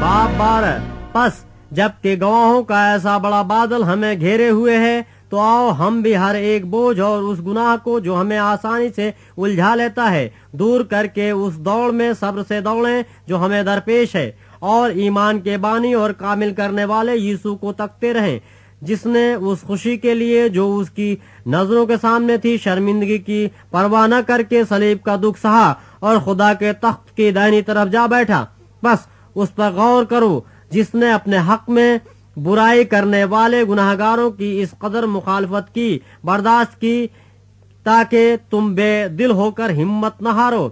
बाप बारह बस जब गवाहों का ऐसा बड़ा बादल हमें घेरे हुए है तो आओ हम भी हर एक बोझ और उस गुनाह को जो हमें आसानी से उलझा लेता है दूर करके उस दौड़ में सब्र से दौड़ें जो हमें दरपेश है और ईमान के बानी और कामिल करने वाले यीशु को तकते रहें जिसने उस खुशी के लिए जो उसकी नजरों के सामने थी शर्मिंदगी की परवाह न करके सलीब का दुख सहा और खुदा के तख्त की दाहिनी तरफ जा बैठा बस उस पर गौर करो जिसने अपने हक में बुराई करने वाले गुनाहगारों की इस कदर मुखालफत की बर्दाश्त की ताकि तुम बेदिल होकर हिम्मत न हारो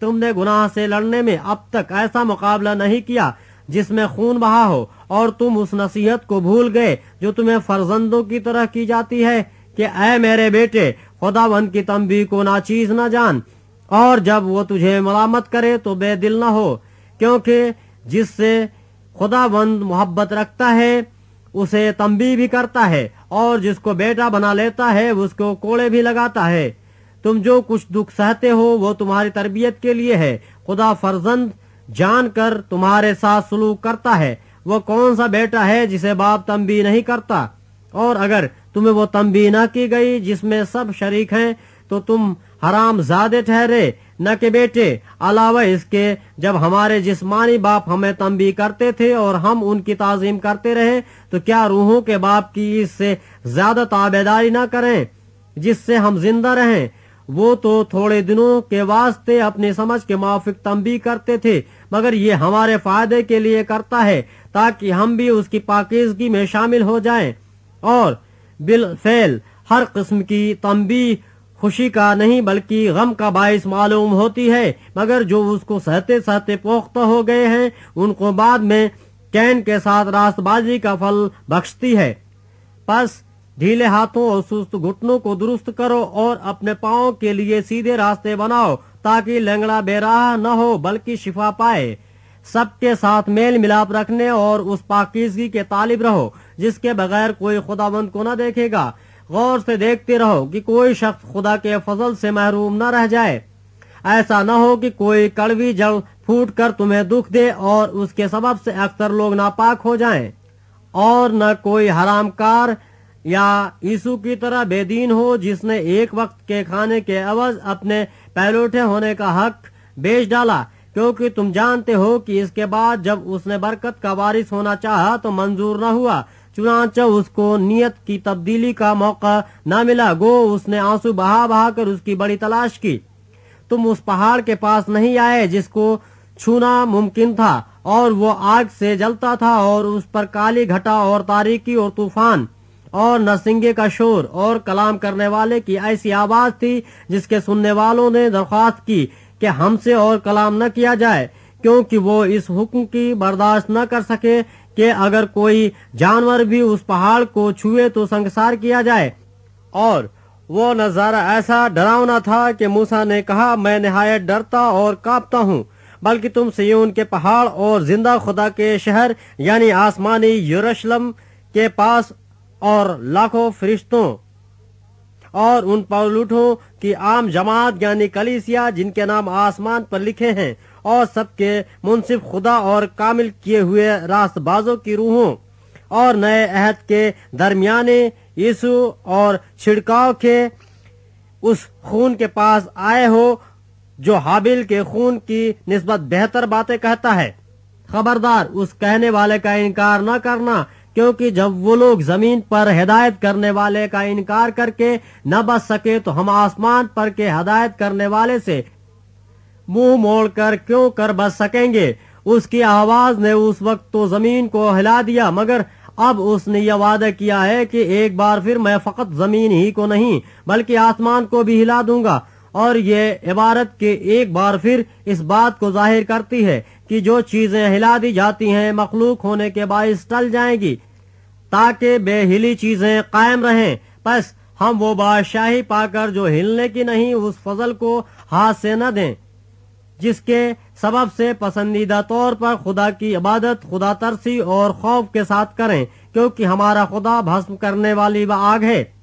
तुमने गुनाह से लड़ने में अब तक ऐसा मुकाबला नहीं किया जिसमें खून बहा हो और तुम उस नसीहत को भूल गए जो तुम्हें फर्जंदों की तरह की जाती है कि ऐ मेरे बेटे खुदा बंद की तम्बी को नाचीज न जान और जब वो तुझे मलामत करे तो बेदिल न हो क्योंकि जिससे खुदाबंद मोहब्बत रखता है उसे तंबी भी करता है और जिसको बेटा बना लेता है उसको कोड़े भी लगाता है तुम जो कुछ दुख सहते हो वो तुम्हारी तरबियत के लिए है खुदा फर्जंद जान कर तुम्हारे साथ सलूक करता है वो कौन सा बेटा है जिसे बाप तंबी नहीं करता और अगर तुम्हें वो तंबी ना की गई जिसमें सब शरीक हैं तो तुम हराम ज्यादा ठहरे न के बेटे अलावा इसके जब हमारे जिस्मानी बाप हमें तंबी करते थे और हम उनकी ताजीम करते रहे तो क्या रूहों के बाप की इससे ज्यादा ताबेदारी न करें जिससे हम जिंदा रहें वो तो थोड़े दिनों के वास्ते अपनी समझ के माफिक तम्बी करते थे मगर ये हमारे फायदे के लिए करता है ताकि हम भी उसकी पाकिजगी में शामिल हो जाए और बिल हर किस्म की तम्बी खुशी का नहीं बल्कि गम का बायस मालूम होती है मगर जो उसको सहते सहते पोख्ता हो गए हैं उनको बाद में कैन के साथ रास्तबाजी का फल बख्शती है बस ढीले हाथों और सुस्त घुटनों को दुरुस्त करो और अपने पाओ के लिए सीधे रास्ते बनाओ ताकि लंगड़ा बेराह न हो बल्कि शिफा पाए सबके साथ मेल मिलाप रखने और उस पाकिजगी के तालिब रहो जिसके बगैर कोई खुदाबंद को न देखेगा गौर से देखते रहो कि कोई शख्स खुदा के फजल से महरूम न रह जाए ऐसा न हो कि कोई कड़वी जड़ फूट कर तुम्हें दुख दे और उसके सबब से अक्सर लोग नापाक हो जाएं और न कोई हरामकार या यीशु की तरह बेदीन हो जिसने एक वक्त के खाने के अवज अपने पैलोठे होने का हक बेच डाला क्योंकि तुम जानते हो कि इसके बाद जब उसने बरकत का वारिस होना चाहा तो मंजूर न हुआ चुनाचा उसको नियत की तब्दीली का मौका न मिला गो उसने आंसू बहा बहा कर उसकी बड़ी तलाश की तुम उस पहाड़ के पास नहीं आए जिसको छूना मुमकिन था और वो आग से जलता था और उस पर काली घटा और तारीकी और तूफान और नरसिंगे का शोर और कलाम करने वाले की ऐसी आवाज थी जिसके सुनने वालों ने दरख्वास्त की कि हमसे और कलाम न किया जाए क्योंकि वो इस हुक्म की बर्दाश्त न कर सके कि अगर कोई जानवर भी उस पहाड़ को छुए तो संसार किया जाए और वो नज़ारा ऐसा डरावना था कि मूसा ने कहा मैं नहायत डरता और कांपता हूँ बल्कि तुम सयून के पहाड़ और जिंदा खुदा के शहर यानी आसमानी यूरशलम के पास और लाखों फरिश्तों और उन पौलूठों की आम जमात यानी कलीसिया जिनके नाम आसमान पर लिखे हैं और सबके मुनसिफ खुदा और कामिल किए हुए रास्तबाजों की रूहों और नए अहद के दरमियाने यीशु और छिड़काव के उस खून के पास आए हो जो हाबिल के खून की नस्बत बेहतर बातें कहता है खबरदार उस कहने वाले का इनकार न करना क्योंकि जब वो लोग जमीन पर हिदायत करने वाले का इनकार करके न बच सके तो हम आसमान पर के हिदायत करने वाले से मुंह मोड़कर क्यों कर बच सकेंगे उसकी आवाज ने उस वक्त तो जमीन को हिला दिया मगर अब उसने यह वादा किया है कि एक बार फिर मैं फकत जमीन ही को नहीं बल्कि आसमान को भी हिला दूंगा और ये इबारत के एक बार फिर इस बात को जाहिर करती है कि जो चीजें हिला दी जाती हैं मखलूक होने के बायस टल जाएंगी ताकि बेहिली चीजें कायम रहें बस हम वो बादशाही पाकर जो हिलने की नहीं उस फजल को हाथ से न दें जिसके सबब से पसंदीदा तौर पर खुदा की इबादत खुदा तरसी और खौफ के साथ करें क्योंकि हमारा खुदा भस्म करने वाली व आग है